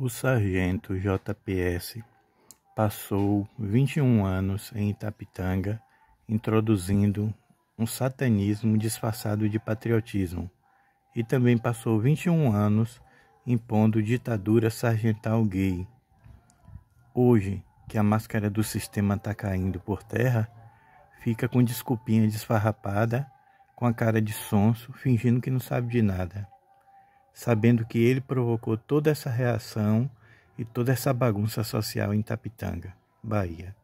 O sargento JPS passou 21 anos em Itapitanga introduzindo um satanismo disfarçado de patriotismo e também passou 21 anos impondo ditadura sargental gay. Hoje que a máscara do sistema está caindo por terra, fica com desculpinha desfarrapada, com a cara de sonso, fingindo que não sabe de nada sabendo que ele provocou toda essa reação e toda essa bagunça social em Tapitanga, Bahia.